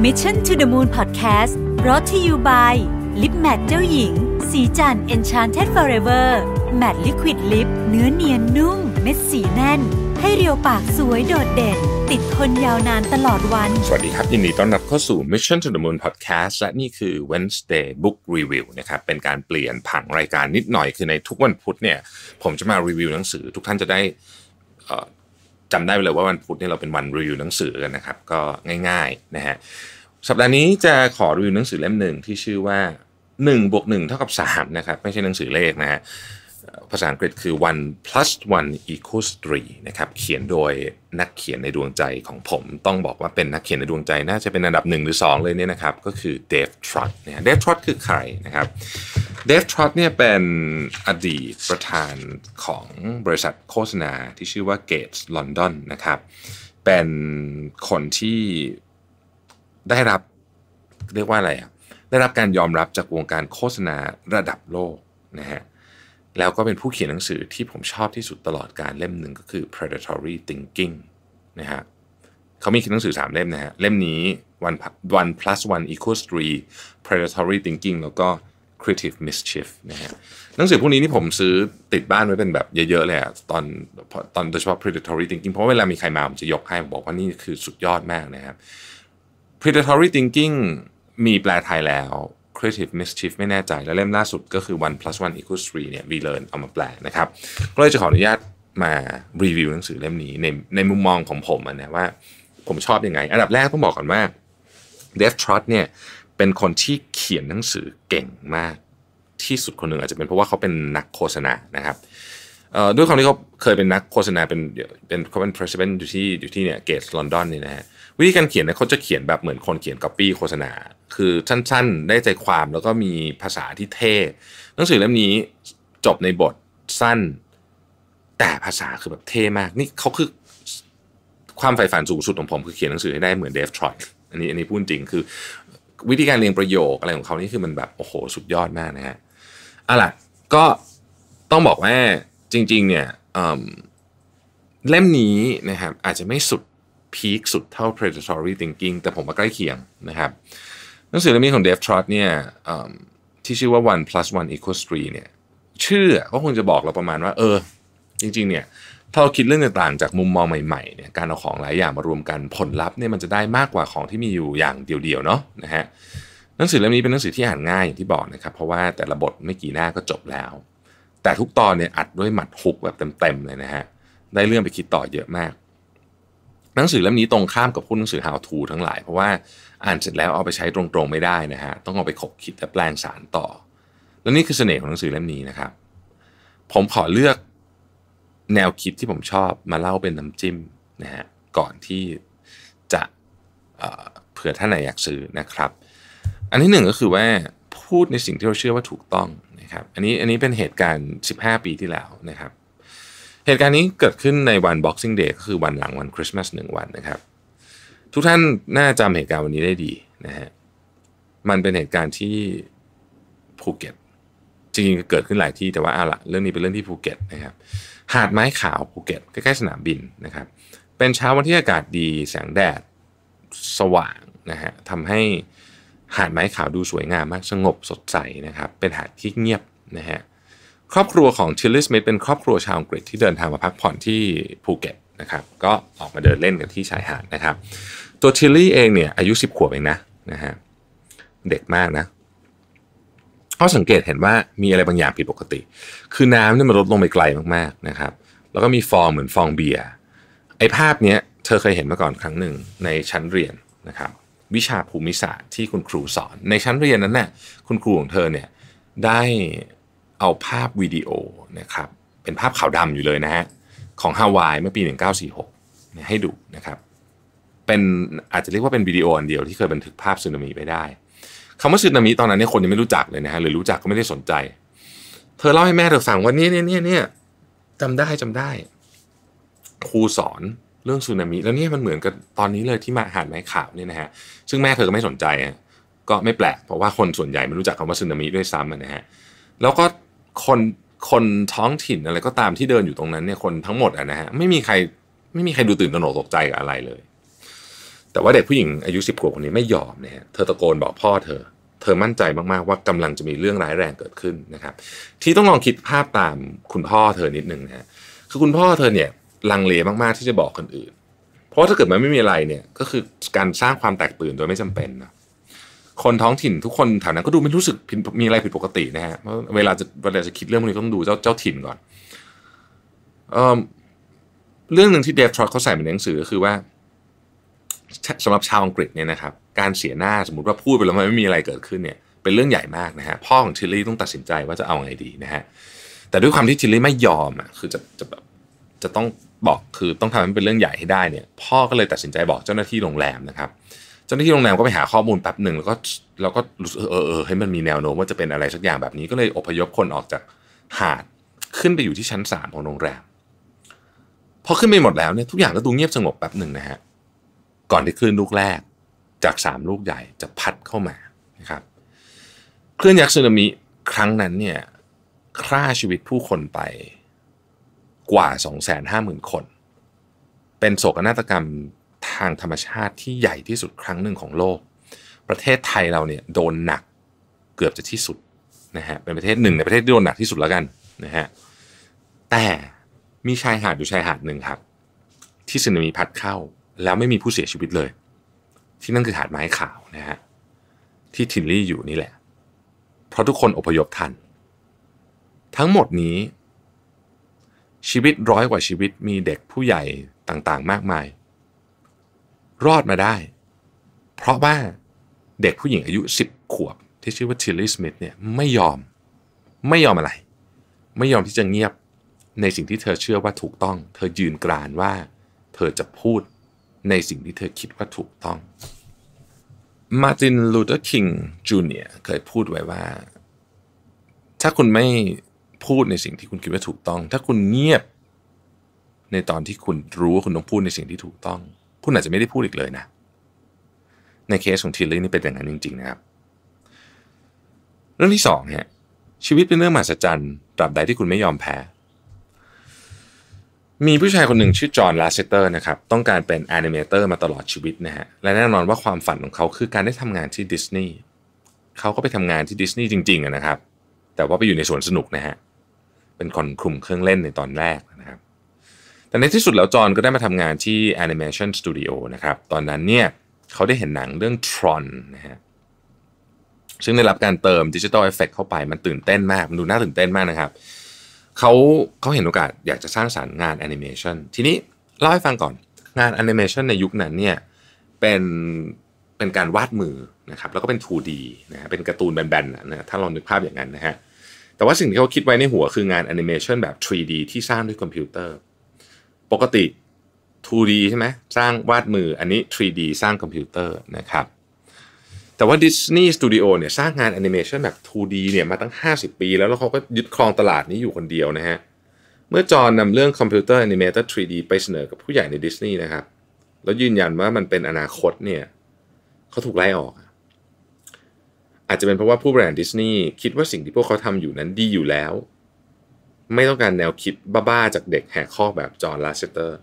Mission to the Moon Podcast รอที่ you by ลิปแมทเจ้าหญิง สีจัน Enchanted Forever Matte Liquid Lip เนื้อเนียนนุ่มเม็ดสีแน่น ให้เรียวปากสวยโดดเด่น ติดทนยาวนานตลอดวัน สวัสดีครับ ยินดีต้อนรับเข้าสู่ Mission to the Moon Podcast และนี่คือ Wednesday Book Review นะครับเป็นการเปลี่ยนผังรายการนิดหน่อยคือในทุกวันพุธเนี่ย ผมจะมารีวิวหนังสือ ทุกท่านจะได้จำได้ไปเลยว่าวันพุธนี่เราเป็นวันรีวิวหนังสือกันนะครับ ก็ง่ายๆนะฮะสัปดาห์นี้จะขอรีวิวหนังสือเล่มหนึ่งที่ชื่อว่า1บวกหเท่ากับสนะครับ ไม่ใช่หนังสือเลขนะฮะภาษาอังกฤษคือ one plus one equals three นะครับ เขียนโดยนักเขียนในดวงใจของผม ต้องบอกว่าเป็นนักเขียนในดวงใจน่าจะเป็นอันดับหนึ่งหรือสองเลยเนี่ยนะครับ ก็คือเดฟทรอตเนี่ยเดฟทรอตคือใครนะครับเดฟทรอตเนี่ยเป็นอดีตประธานของบริษัทโฆษณาที่ชื่อว่าเกตส์ลอนดอนนะครับ เป็นคนที่ได้รับเรียกว่าอะไรอ่ะได้รับการยอมรับจากวงการโฆษณาระดับโลกนะฮะแล้วก็เป็นผู้เขียนหนังสือที่ผมชอบที่สุดตลอดการเล่มหนึ่งก็คือ predatory thinking นะฮะเขามีหนังสือ 3 เล่มนะฮะ เล่มนี้ one one plus one equals three predatory thinking แล้วก็ creative mischief นะฮะ หนังสือพวกนี้นี่ผมซื้อติดบ้านไว้เป็นแบบเยอะๆเลยอะตอนตอนโดยเฉพาะ predatory thinking เพราะเวลามีใครมาผมจะยกให้ผมบอกว่านี่คือสุดยอดมากนะครับ predatory thinking มีแปลไทยแล้ว Creative Mischief ไม่แน่ใจและเล่มล่าสุดก็คือ one plus one equals three เนี่ย relearn เอามาแปลนะครับก็เลยจะขออนุญาตมารีวิวหนังสือเล่มนี้ในในมุมมองของผมนะว่าผมชอบอยังไงอันดับแรกต้องบอกก่อนว่าเดฟทรอตเนี่ยเป็นคนที่เขียนหนังสือเก่งมากที่สุดคนหนึ่งอาจจะเป็นเพราะว่าเขาเป็นนักโฆษณานะครับด้วยความที่เขาเคยเป็นนักโฆษณาเป็นเป็นเขาเป็น president อยู่ที่อยู่ที่เนี่ยเกตส์ลอนดอนนี่นะฮะวิธีการเขียนเนี่ยเขาจะเขียนแบบเหมือนคนเขียนก๊อปปี้โฆษณา คือ สั้น ๆ ได้ใจความแล้วก็มีภาษาที่เท่หนังสือเล่มนี้จบในบทสั้น แต่ภาษาคือแบบเท่มากนี่เขาคือความใฝ่ฝันสูงสุดของผม คือเขียนหนังสือให้ได้เหมือนเดฟทรอยอันนี้อันนี้พูดจริงคือ วิธีการเรียงประโยค อะไรของเขานี่คือมันแบบโอ้โหสุดยอดมากนะฮะอะล่ะก็ต้องบอกว่าจริงๆเนี่ยเล่มนี้นะครับอาจจะไม่สุดพีคสุดเท่า predatory thinking แต่ผมมาใกล้เคียงนะครับหนังสือเล่มนี้ของเดฟทรอตเนี่ยที่ชื่อว่า one plus one equals three เนี่ยชื่อก็คงจะบอกเราประมาณว่า เออ จริงๆเนี่ยถ้าเราคิดเรื่องต่างๆจากมุมมองใหม่ๆเนี่ยการเอาของหลายอย่างมารวมกันผลลัพธ์เนี่ยมันจะได้มากกว่าของที่มีอยู่อย่างเดียวๆเนาะนะฮะหนังสือเล่มนี้เป็นหนังสือที่อ่านง่ายอย่างที่บอกนะครับเพราะว่าแต่ละบทไม่กี่หน้าก็จบแล้ว แต่ทุกตอนเนี่ยอัดด้วยหมัดฮุกแบบเต็มๆเลยนะฮะได้เรื่องไปคิดต่อเยอะมากหนังสือเล่มนี้ตรงข้ามกับพวกหนังสือ how to ทั้งหลายเพราะว่าอ่านเสร็จแล้วเอาไปใช้ตรงๆไม่ได้นะฮะต้องเอาไปขบคิดและแปลงสารต่อ แล้วนี่คือเสน่ห์ของหนังสือเล่มนี้นะครับ ผมขอเลือกแนวคิดที่ผมชอบมาเล่าเป็นน้ำจิ้มนะฮะก่อนที่จะเผื่อท่านไหนอยากซื้อนะครับ อันที่หนึ่งก็คือว่าพูดในสิ่งที่เราเชื่อว่าถูกต้องนะครับ อันนี้อันนี้เป็นเหตุการณ์ 15 ปีที่แล้วนะครับเหตุการณ์นี้เกิดขึ้นในวัน Boxing Day ก็คือวันหลังวันคริสต์มาสหนึ่งวันนะครับ ทุกท่านน่าจำเหตุการณ์วันนี้ได้ดีนะฮะมันเป็นเหตุการณ์ที่ภูเก็ตจริงๆเกิดขึ้นหลายที่แต่ว่าเอาละ เรื่องนี้เป็นเรื่องที่ภูเก็ตนะครับหาดไม้ขาวภูเก็ตใกล้ๆสนามบินนะครับ เป็นเช้าวันที่อากาศดีแสงแดด สว่างนะฮะทำให้หาดไม้ขาวดูสวยงามมากสงบสดใสนะครับ เป็นหาดที่เงียบนะฮะครอบครัวของชิลลี่สมิธเป็นครอบครัวชาวอังกฤษที่เดินทางมาพักผ่อนที่ภูเก็ตนะครับก็ออกมาเดินเล่นกันที่ชายหาดนะครับ ตัวชิลลี่เองเนี่ย อายุ 10 ขวบเองนะนะฮะเด็กมากนะก็สังเกตเห็นว่ามีอะไรบางอย่างผิดปกติ คือน้ำเนี่ยมันลดลงไปไกลมากๆนะครับแล้วก็มีฟองเหมือนฟองเบียร์ไอ้ภาพเนี้ยเธอเคยเห็นมาก่อนครั้งหนึ่งในชั้นเรียนนะครับวิชาภูมิศาสตร์ที่คุณครูสอน ในชั้นเรียนนั้นนะ่ะคุณครูของเธอเนี่ยได้เอาภาพวิดีโอนะครับ เป็นภาพขาวดำอยู่เลยนะฮะของฮาวายเมื่อปี 1946ให้ดูนะครับ เป็นอาจจะเรียกว่าเป็นวิดีโออันเดียวที่เคยบันทึกภาพสึนามิไปได้คำว่าสึนามิตอนนั้นเนี่ยคนยังไม่รู้จักเลยนะฮะหรือรู้จักก็ไม่ได้สนใจ เธอเล่าให้แม่เธอฟังว่านี่เนี่ยเนี่ยเนี่ยจำได้จำได้ ครูสอนเรื่องสึนามิแล้วเนี่ยมันเหมือนกับตอนนี้เลยที่มาหาดไม้ขาวเนี่ยนะฮะซึ่งแม่เธอก็ไม่สนใจก็ไม่แปลกเพราะว่าคนส่วนใหญ่ไม่รู้จักคำว่าสึนามิด้วยซ้ำนะฮะแล้วก็คนคนท้องถิ่นอะไรก็ตามที่เดินอยู่ตรงนั้นเนี่ยคนทั้งหมดอะนะฮะไม่มีใครไม่มีใครดูตื่นตระหนกตกใจกับอะไรเลย แต่ว่าเด็กผู้หญิงอายุสิบขวบคนนี้ไม่ยอมเนี่ยเธอตะโกนบอกพ่อเธอ เธอมั่นใจมาก ๆว่ากำลังจะมีเรื่องร้ายแรงเกิดขึ้นนะครับที่ต้องลองคิดภาพตามคุณพ่อเธอนิดนึงนะฮะคือคุณพ่อเธอเนี่ยลังเลมากๆที่จะบอกคนอื่นเพราะถ้าเกิดมันไม่มีอะไรเนี่ยก็คือการสร้างความแตกตื่นโดยไม่จำเป็นนะคนท้องถิ่นทุกคนแถวนั้นก็ดูไม่รู้สึกมีอะไรผิดปกตินะฮะเวลาจะเวลาจะคิดเรื่องพวกนี้ต้องดู เจ้าเจ้าถิ่นก่อนเอ่อเรื่องหนึ่งที่เดฟทรอตเขาใส่ในหนังสือก็คือว่าสำหรับชาวอังกฤษเนี่ยนะครับ การเสียหน้าสมมติว่าพูดไปแล้วมันไม่มีอะไรเกิดขึ้นเนี่ย เป็นเรื่องใหญ่มากนะฮะพ่อของทิลลี่ต้องตัดสินใจว่าจะเอาไงดีนะฮะแต่ด้วยความที่ทิลลี่ไม่ยอมอ่ะคือจะจะแบบจะต้องบอกคือต้องทำให้เป็นเรื่องใหญ่ให้ได้เนี่ย พ่อก็เลยตัดสินใจบอกเจ้าหน้าที่โรงแรมนะครับเจ้าหน้าที่โรงแรมก็ไปหาข้อมูลแป๊บหนึ่งแล้วก็เราก็เออเออให้มันมีแนวโน้มว่าจะเป็นอะไรสักอย่างแบบนี้ ก็เลยอพยพคนออกจากหาดขึ้นไปอยู่ที่ชั้นสามของโรงแรมพอขึ้นไปหมดแล้วเนี่ยทุกอย่างก็ดูเงียบสงบแป๊บหนึ่งนะฮะก่อนที่คลื่นลูกแรก จากสามลูกใหญ่ จะพัดเข้ามานะครับคลื่นยักษ์สึนามิครั้งนั้นเนี่ยฆ่าชีวิตผู้คนไปกว่า250,000คน เป็นโศกนาฏกรรมทางธรรมชาติที่ใหญ่ที่สุดครั้งหนึ่งของโลก ประเทศไทยเราเนี่ยโดนหนักเกือบจะที่สุดนะฮะ เป็นประเทศหนึ่งในประเทศที่โดนหนักที่สุดแล้วกันนะฮะ แต่มีชายหาดอยู่ชายหาดหนึ่งครับ ที่สึนามิพัดเข้า แล้วไม่มีผู้เสียชีวิตเลย ที่นั่นคือหาดไม้ขาวนะฮะที่ทินลี่อยู่นี่แหละ เพราะทุกคนอพยพทัน ทั้งหมดนี้ ชีวิตร้อยกว่าชีวิตมีเด็กผู้ใหญ่ต่างๆ มากมายรอดมาได้เพราะว่าเด็กผู้หญิงอายุ 10ขวบที่ชื่อว่าทิลลี่สมิธเนี่ยไม่ยอม ไม่ยอมอะไร ไม่ยอมที่จะเงียบในสิ่งที่เธอเชื่อว่าถูกต้อง เธอยืนกรานว่าเธอจะพูดในสิ่งที่เธอคิดว่าถูกต้องมาร์ตินลูเทอร์คิงจูเนียร์เคยพูดไว้ว่า ถ้าคุณไม่พูดในสิ่งที่คุณคิดว่าถูกต้อง ถ้าคุณเงียบ ในตอนที่คุณรู้ว่าคุณต้องพูดในสิ่งที่ถูกต้องคุณอาจจะไม่ได้พูดอีกเลยนะ ในเคสของทิลลี่นี่เป็นอย่างนั้นจริงๆนะครับ เรื่องที่สองเนี่ยชีวิตเป็นเรื่องมหัศจรรย์ ตราบใดที่คุณไม่ยอมแพ้ มีผู้ชายคนหนึ่งชื่อจอห์นลาเซเตอร์นะครับ ต้องการเป็นแอนิเมเตอร์มาตลอดชีวิตนะฮะและแน่นอนว่าความฝันของเขาคือการได้ทำงานที่ดิสนีย์เขาก็ไปทำงานที่ดิสนีย์จริงๆนะครับ แต่ว่าไปอยู่ในสวนสนุกนะฮะเป็นคนคุมเครื่องเล่นในตอนแรกแต่ในที่สุดแล้วจอนก็ได้มาทำงานที่ Animation Studio นะครับ ตอนนั้นเนี่ยเขาได้เห็นหนังเรื่อง Tron นะฮะ ซึ่งได้รับการเติมดิจิทัลเอฟเฟกเข้าไปมันตื่นเต้นมาก มันดูน่าตื่นเต้นมากนะครับ เขาเขาเห็นโอกาสอยากจะสร้างสารรค์งานแอนิเมชันทีนี้ เล่าให้ฟังก่อน งานแอนิเมชันในยุคนั้นเนี่ยเป็นเป็นการวาดมือนะครับ แล้วก็เป็น 2D นะฮะเป็นการ์ตูนแบนๆนะ ถ้าเรานึกภาพอย่างนั้นนะฮะ แต่ว่าสิ่งที่เขาคิดไว้ในหัวคืองานแอนิเมชันแบบ 3D ที่สร้างด้วยคอมพิวเตอร์ปกติ 2D ใช่ไหม สร้างวาดมืออันนี้ 3D สร้างคอมพิวเตอร์นะครับ แต่ว่า Disney Studio เนี่ยสร้างงานแอนิเมชันแบบ 2D เนี่ยมาตั้ง 50 ปีแล้ว แล้วเขาก็ยึดครองตลาดนี้อยู่คนเดียวนะฮะ เมื่อจอนนำเรื่องคอมพิวเตอร์แอนิเมเตอร์ 3D ไปเสนอกับผู้ใหญ่ในดิสนีย์นะครับ แล้วยืนยันว่ามันเป็นอนาคตเนี่ย เขาถูกไล่ออก อาจจะเป็นเพราะว่าผู้บริหารดิสนีย์คิดว่าสิ่งที่พวกเขาทำอยู่นั้นดีอยู่แล้วไม่ต้องการแนวคิดบ้าๆจากเด็กแหกข้อแบบจอห์นลาเซเตอร์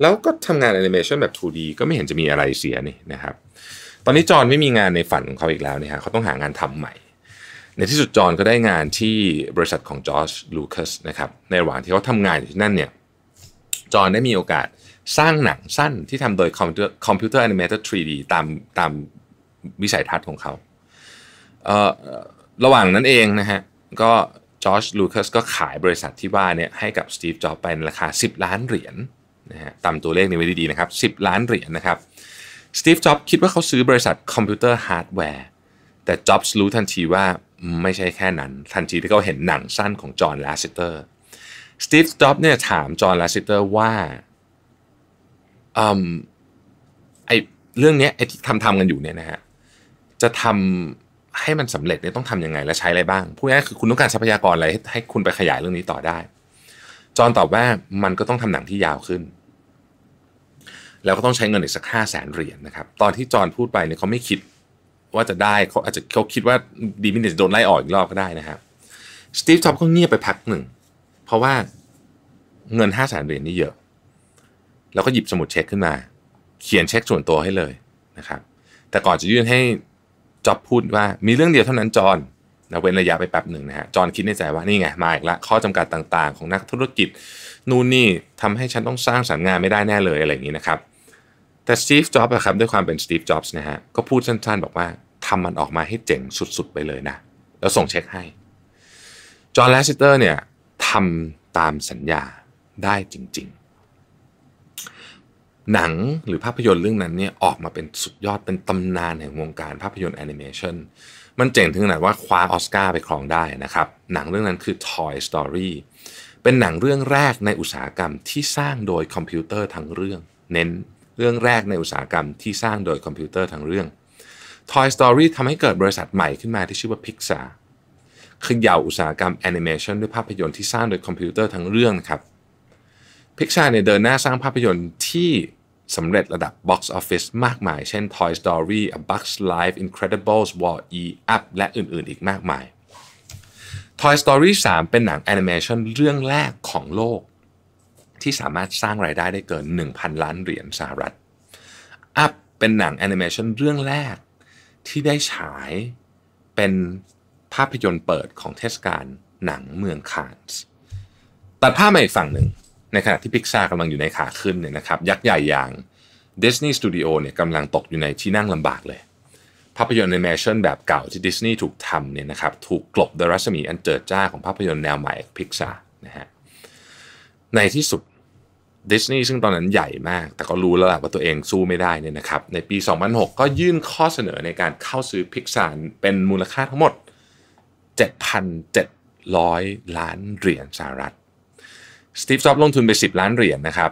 แล้วก็ทำงานแอนิเมชันแบบ 2D ก็ไม่เห็นจะมีอะไรเสียนี่นะครับ ตอนนี้จอห์นไม่มีงานในฝันของเขาอีกแล้วนะฮะเขาต้องหางานทำใหม่ ในที่สุดจอห์นก็ได้งานที่บริษัทของจอร์จลูคัสนะครับในระหว่างที่เขาทำงานอยู่ที่นั่นเนี่ยจอห์นได้มีโอกาสสร้างหนังสั้นที่ทำโดยคอมพิวเตอร์แอนิเมเตอร์ 3D ตามตามวิสัยทัศน์ของเขาเอ่อระหว่างนั้นเองนะฮะก็จอร์จลูคัสก็ขายบริษัทที่ว่าเนี่ยให้กับสตีฟ จ็อบไปในราคา 10 ล้านเหรียญนนะฮะตามตัวเลขนี้ไว้ดีๆ นะครับ 10 ล้านเหรียญนนะครับ สตีฟ จ็อบคิดว่าเขาซื้อบริษัทคอมพิวเตอร์ฮาร์ดแวร์ แต่จ็อบส์รู้ทันทีว่าไม่ใช่แค่นั้น ทันทีที่เขาเห็นหนังสั้นของจอห์น ลาสเตอร์ สตีฟ จ็อบเนี่ยถามจอห์น ลาสเตอร์ว่าอืมไอเรื่องนี้ไอที่ทำทำกันอยู่เนี่ยนะฮะ จะทำให้มันสำเร็จเนี่ยต้องทํำยังไงและใช้อะไรบ้างพูดง่ายคือคุณต้องการทรัพยากรอะไรให้คุณไปขยายเรื่องนี้ต่อได้ จอนตอบว่ามันก็ต้องทำหนังที่ยาวขึ้น แล้วก็ต้องใช้เงินอีกสักห้าแสนเหรียญนนะครับ ตอนที่จอนพูดไปเนี่ยเขาไม่คิดว่าจะได้เขาอาจจะเขาคิดว่าดีมินจะโดนไล่ออกอีกรอบก็ได้นะครับสตีฟจ็อบก็เงียบไปพักหนึ่งเพราะว่าเงินห้าแสนเหรียญนี่เยอะแล้วก็หยิบสมุดเช็คขึ้นมา เขียนเช็คส่วนตัวให้เลยนะครับ แต่ก่อนจะยื่นให้จ็อบพูดว่ามีเรื่องเดียวเท่านั้นจอนนะเว้นระยะไปแป๊บหนึ่งนะฮะจอนคิดในใจว่านี่ไง มาอีกละข้อจำกัดต่างๆของนักธุรกิจ นู่นนี่ทำให้ฉันต้องสร้างสรรค์งานไม่ได้แน่เลย อะไรอย่างนี้นะครับ แต่สตีฟจ็อบส์นะครับด้วยความเป็นสตีฟจ็อบส์นะฮะก็พูดสั้นๆ บอกว่าทำมันออกมาให้เจ๋งสุดๆไปเลยนะ แล้วส่งเช็คให้จอห์นแลสเตอร์เนี่ยทำตามสัญญาได้จริง ๆหนังหรือภาพยนตร์เรื่องนั้นเนี่ยออกมาเป็นสุดยอดเป็นตำนานแห่งวงการภาพยนตร์แอนิเมชันมันเจ๋งถึงขนาดว่าคว้าออสการ์ไปครองได้นะครับ หนังเรื่องนั้นคือ Toy Story เป็นหนังเรื่องแรกในอุตสาหกรรมที่สร้างโดยคอมพิวเตอร์ทั้งเรื่อง เน้นเรื่องแรกในอุตสาหกรรมที่สร้างโดยคอมพิวเตอร์ทั้งเรื่อง Toy Story ทำให้เกิดบริษัทใหม่ขึ้นมาที่ชื่อว่า Pixar ขย่าอุตสาหกรรมแอนิเมชันด้วยภาพยนตร์ที่สร้างโดยคอมพิวเตอร์ทั้งเรื่องครับพิกชาเนี่ยเดินหน้าสร้างภาพยนตร์ที่สำเร็จระดับ Box Office มากมาย เช่น Toy Story A Bug's Life Incredibles Wall-E Up และอื่น ๆ อีกมากมาย Toy Story 3 เป็นหนังแอนิเมชันเรื่องแรกของโลก ที่สามารถสร้างรายได้ได้เกิน 1,000 ล้านเหรียญสหรัฐ Up เป็นหนังแอนิเมชันเรื่องแรก ที่ได้ฉายเป็นภาพยนตร์เปิดของเทศกาลหนังเมืองคานส์ตัดภาพมาอีกฝั่งหนึ่งในขณะที่พิกซากำลังอยู่ในขาขึ้นเนี่ยนะครับยักษ์ใหญ่อย่าง Disney Studio เนี่ยกำลังตกอยู่ในที่นั่งลำบากเลย ภาพยนตร์ในแมชชั่นแบบเก่าที่ดิสนีย์ถูกทำเนี่ยนะครับถูกกลบดรัชมีอันเจิดจ้าของภาพยนตร์แนวใหม่พิกซานะฮะในที่สุดดิสนีย์ซึ่งตอนนั้นใหญ่มาก แต่ก็รู้แล้วแหะว่าตัวเองสู้ไม่ได้เนี่ยนะครับในปี 2006 ก็ยื่นข้อเสนอในการเข้าซื้อพิกซาเป็นมูลค่าทั้งหมด 7,700 ล้านเหรียญสหรัฐสตีฟจ็อบลงทุนไป 10 ล้านเหรียญนนะครับ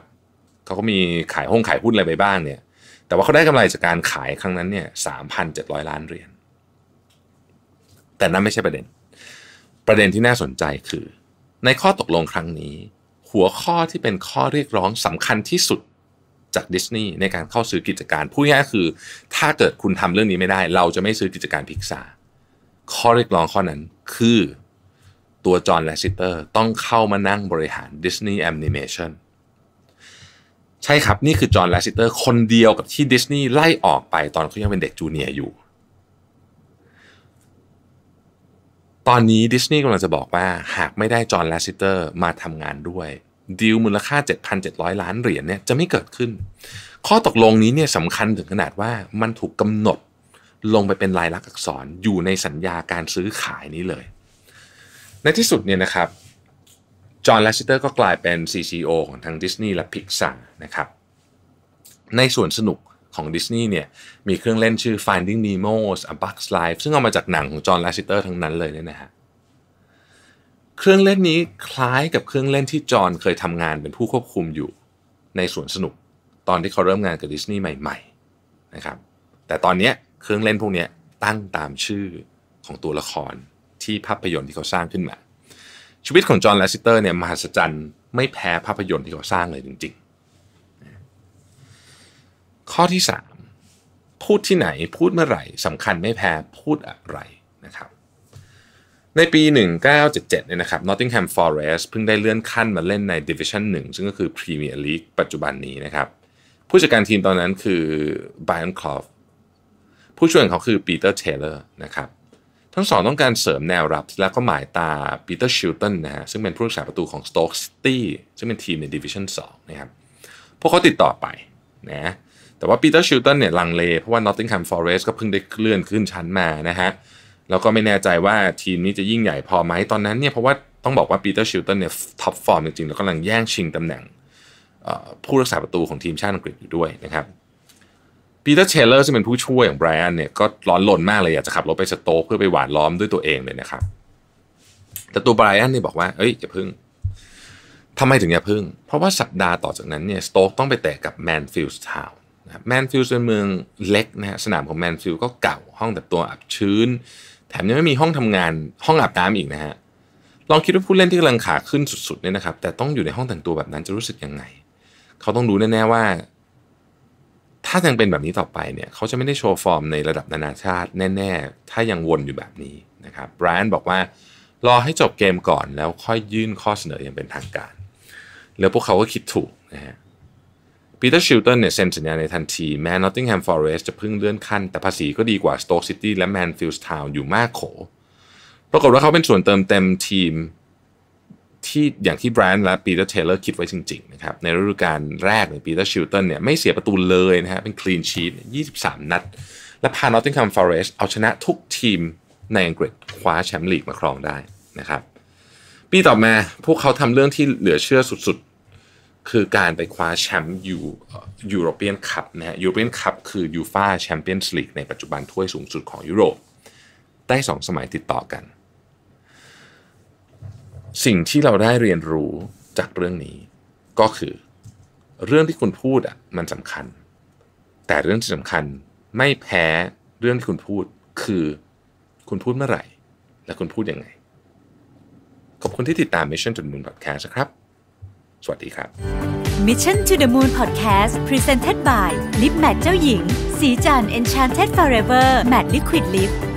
เขาก็มีขายห้องขายหุ้นอะไรไปบ้างเนี่ย แต่ว่าเขาได้กำไรจากการขายครั้งนั้นเนี่ยสามพันเจ็ดร้อยล้านเหรียญ แต่นั่นไม่ใช่ประเด็น ประเด็นที่น่าสนใจคือ ในข้อตกลงครั้งนี้ หัวข้อที่เป็นข้อเรียกร้องสำคัญที่สุดจากดิสนีย์ในการเข้าซื้อกิจการพูดง่ายคือ ถ้าเกิดคุณทำเรื่องนี้ไม่ได้ เราจะไม่ซื้อกิจการพิกซาข้อเรียกร้องข้อนั้นคือตัวจอห์นแลซิเตอร์ต้องเข้ามานั่งบริหาร Disney Animation ใช่ครับ นี่คือจอห์นแลซิเตอร์คนเดียวกับที่ดิสนีย์ไล่ออกไปตอนเขายังเป็นเด็กจูเนียร์อยู่ ตอนนี้ดิสนีย์กำลังจะบอกว่าหากไม่ได้จอห์นแลซิเตอร์มาทำงานด้วยดีลมูลค่า 7,700 ล้านเหรียญเนี่ยจะไม่เกิดขึ้น ข้อตกลงนี้เนี่ยสำคัญถึงขนาดว่ามันถูกกำหนดลงไปเป็นลายลักษณ์อักษรอยู่ในสัญญาการซื้อขายนี้เลยในที่สุดเนี่ยนะครับจอห์นลาชิเตอร์ก็กลายเป็น CCO ของทางดิสนีย์และพิกซาร์นะครับในส่วนสนุกของดิสนีย์เนี่ยมีเครื่องเล่นชื่อ Finding Nemo A Bug's Life ซึ่งเอามาจากหนัง ของจอห์นลาชิเตอร์ทั้งนั้นเลยเนี่ยนะฮะเครื่องเล่นนี้คล้ายกับเครื่องเล่นที่จอห์นเคยทำงานเป็นผู้ควบคุมอยู่ในสวนสนุกตอนที่เขาเริ่มงานกับดิสนีย์ใหม่ๆนะครับแต่ตอนนี้เครื่องเล่นพวกนี้ตั้งตามชื่อของตัวละครที่ภาพยนตร์ที่เขาสร้างขึ้นมา ชีวิตของจอห์นแลสเตอร์เนี่ยมหัศจรรย์ไม่แพ้ภาพยนตร์ที่เขาสร้างเลยจริง ๆ ข้อที่ 3 พูดที่ไหนพูดเมื่อไหร่สำคัญไม่แพ้ พูดอะไรนะครับ ในปี 1977เนี่ยนะครับ Nottingham Forest เพิ่งได้เลื่อนขั้นมาเล่นใน Division 1 ซึ่งก็คือ Premier League ปัจจุบันนี้นะครับผู้จัดการทีมตอนนั้นคือ b บร a n c ค o อฟผู้ช่วยของเขาคือ Peter Taylor นะครับทั้งสองต้องการเสริมแนวรับแล้วก็หมายตาปีเตอร์ชิลตันนะฮะซึ่งเป็นผู้รักษาประตูของสโต๊กซิตี้ซึ่งเป็นทีมในดิวิชั่น2นะครับพวกเขาติดต่อไปนะแต่ว่าปีเตอร์ชิลตันเนี่ยลังเลเพราะว่านอตติงแฮมฟอร์เรสก็เพิ่งได้เลื่อนขึ้นชั้นมานะฮะแล้วก็ไม่แน่ใจว่าทีมนี้จะยิ่งใหญ่พอไหมตอนนั้นเนี่ยเพราะว่าต้องบอกว่าปีเตอร์ชิลตันเนี่ยท็อปฟอร์มจริงๆแล้วกำลังแย่งชิงตำแหน่งผู้รักษาประตูของทีมชาติอังกฤษอยู่ด้วยนะครับปีเตอร์เชลเลอร์ซึ่งเป็นผู้ช่วยของไบรอันเนี่ยก็ร้อนลนมากเลยอยากจะขับรถไปสโต๊กเพื่อไปหวานล้อมด้วยตัวเองเลยนะครับ แต่ตัวไบรอันนี่บอกว่า เอ้ยอย่าพึ่งทำไมถึงอย่าพึ่งเพราะว่าสัปดาห์ต่อจากนั้นเนี่ยสโต๊กต้องไปแตะกับแมนฟิลด์ทาวน์แมนฟิลด์เป็นเมืองเล็กนะฮะสนามของแมนฟิลด์ก็เก่าห้องแต่ตัวอับชื้น แถมยังไม่มีห้องทำงานห้องอาบน้ำอีกนะฮะลองคิดว่าผู้เล่นที่กำลังขาขึ้นสุดๆเนี่ยนะครับแต่ต้องอยู่ในห้องแต่งตัวแบบนั้นจะรู้สึกยังไง เขาต้องรู้แน่ๆว่าถ้ายังเป็นแบบนี้ต่อไปเนี่ย เขาจะไม่ได้โชว์ฟอร์มในระดับนานาชาติแน่ๆ ถ้ายังวนอยู่แบบนี้นะครับแบรนด์บอกว่า รอให้จบเกมก่อนแล้วค่อยยื่นข้อเสนออย่างเป็นทางการ แล้วพวกเขาก็คิดถูกนะฮะปีเตอร์ชิลตันเนี่ยเซ็นสัญญาในทันที แม้นอตติงแฮมฟอเรสต์จะเพิ่งเลื่อนขั้น แต่ภาษีก็ดีกว่าสโตกซิตี้และแมนฟิลด์ทาวน์อยู่มากโขปรากฏว่าเขาเป็นส่วนเติมเต็มทีมที่อย่างที่แบรนด์และปีเตอร์เทเลอร์คิดไว้จริงๆนะครับในฤดูกาลแรกในปีเตอร์ชิลตันเนี่ยไม่เสียประตูเลยนะฮะเป็นคลีนชีต23 นัด และพานอตติงแฮมฟอเรสเอาชนะทุกทีมในอังกฤษคว้าแชมป์ลีกมาครองได้นะครับปีต่อมาพวกเขาทำเรื่องที่เหลือเชื่อสุดๆ คือการไปคว้าแชมป์ยูยูโรเปียนคัพนะฮะยูโรเปียนคัพคือยูฟาแชมเปี้ยนส์ลีกในปัจจุบันถ้วยสูงสุดของยุโรป ได้ 2 สมัยติดต่อกันสิ่งที่เราได้เรียนรู้จากเรื่องนี้ ก็คือ เรื่องที่คุณพูดอ่ะมันสำคัญ แต่เรื่องที่สำคัญไม่แพ้เรื่องที่คุณพูด คือคุณพูดเมื่อไหร่ และคุณพูดยังไง ขอบคุณที่ติดตาม Mission to the Moon Podcast นะครับ สวัสดีครับ Mission to the Moon Podcast Presented by Lip Matte เจ้าหญิง สีจัน Enchanted Forever Matte Liquid Lip